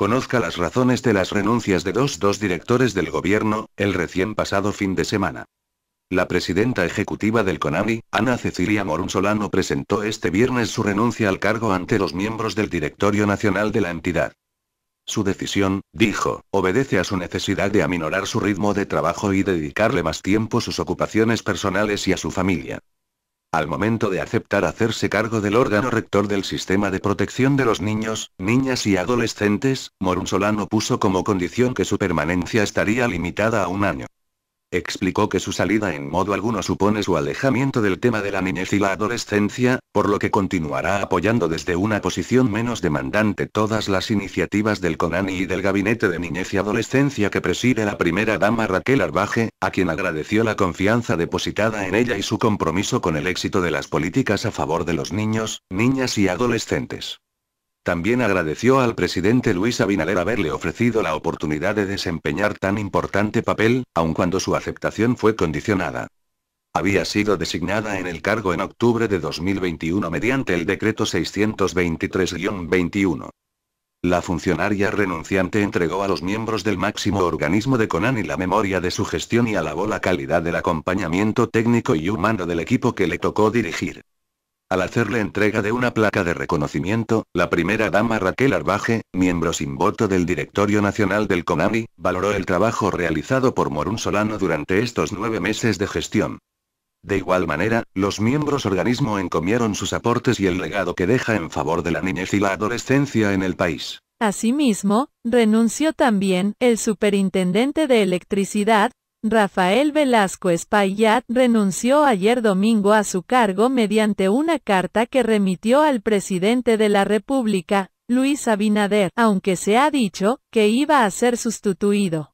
conozca las razones de las renuncias de dos dos directores del gobierno, el recién pasado fin de semana. La presidenta ejecutiva del CONAMI, Ana Cecilia Morun Solano presentó este viernes su renuncia al cargo ante los miembros del directorio nacional de la entidad. Su decisión, dijo, obedece a su necesidad de aminorar su ritmo de trabajo y dedicarle más tiempo a sus ocupaciones personales y a su familia. Al momento de aceptar hacerse cargo del órgano rector del sistema de protección de los niños, niñas y adolescentes, Morun Solano puso como condición que su permanencia estaría limitada a un año. Explicó que su salida en modo alguno supone su alejamiento del tema de la niñez y la adolescencia, por lo que continuará apoyando desde una posición menos demandante todas las iniciativas del CONANI y del Gabinete de Niñez y Adolescencia que preside la primera dama Raquel Arbaje, a quien agradeció la confianza depositada en ella y su compromiso con el éxito de las políticas a favor de los niños, niñas y adolescentes. También agradeció al presidente Luis Abinader haberle ofrecido la oportunidad de desempeñar tan importante papel, aun cuando su aceptación fue condicionada. Había sido designada en el cargo en octubre de 2021 mediante el decreto 623-21. La funcionaria renunciante entregó a los miembros del máximo organismo de Conani la memoria de su gestión y alabó la calidad del acompañamiento técnico y humano del equipo que le tocó dirigir. Al hacerle entrega de una placa de reconocimiento, la primera dama Raquel Arbaje, miembro sin voto del Directorio Nacional del CONAMI, valoró el trabajo realizado por Morún Solano durante estos nueve meses de gestión. De igual manera, los miembros organismo encomieron sus aportes y el legado que deja en favor de la niñez y la adolescencia en el país. Asimismo, renunció también el superintendente de electricidad, Rafael Velasco Espaillat renunció ayer domingo a su cargo mediante una carta que remitió al presidente de la República, Luis Abinader, aunque se ha dicho que iba a ser sustituido.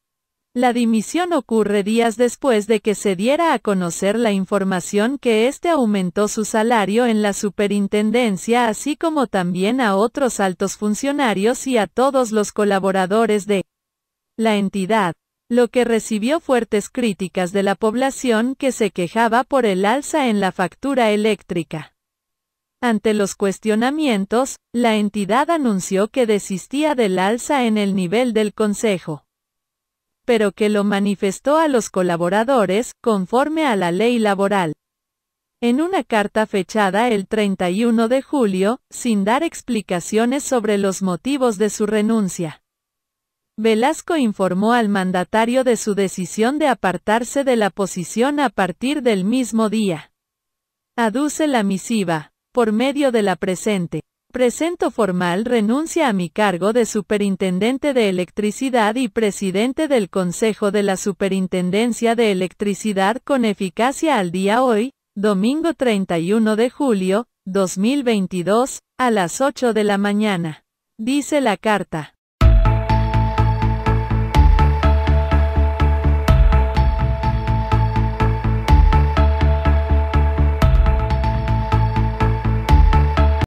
La dimisión ocurre días después de que se diera a conocer la información que este aumentó su salario en la superintendencia así como también a otros altos funcionarios y a todos los colaboradores de la entidad lo que recibió fuertes críticas de la población que se quejaba por el alza en la factura eléctrica. Ante los cuestionamientos, la entidad anunció que desistía del alza en el nivel del Consejo, pero que lo manifestó a los colaboradores conforme a la ley laboral. En una carta fechada el 31 de julio, sin dar explicaciones sobre los motivos de su renuncia. Velasco informó al mandatario de su decisión de apartarse de la posición a partir del mismo día. Aduce la misiva, por medio de la presente. Presento formal renuncia a mi cargo de Superintendente de Electricidad y Presidente del Consejo de la Superintendencia de Electricidad con eficacia al día hoy, domingo 31 de julio, 2022, a las 8 de la mañana. Dice la carta.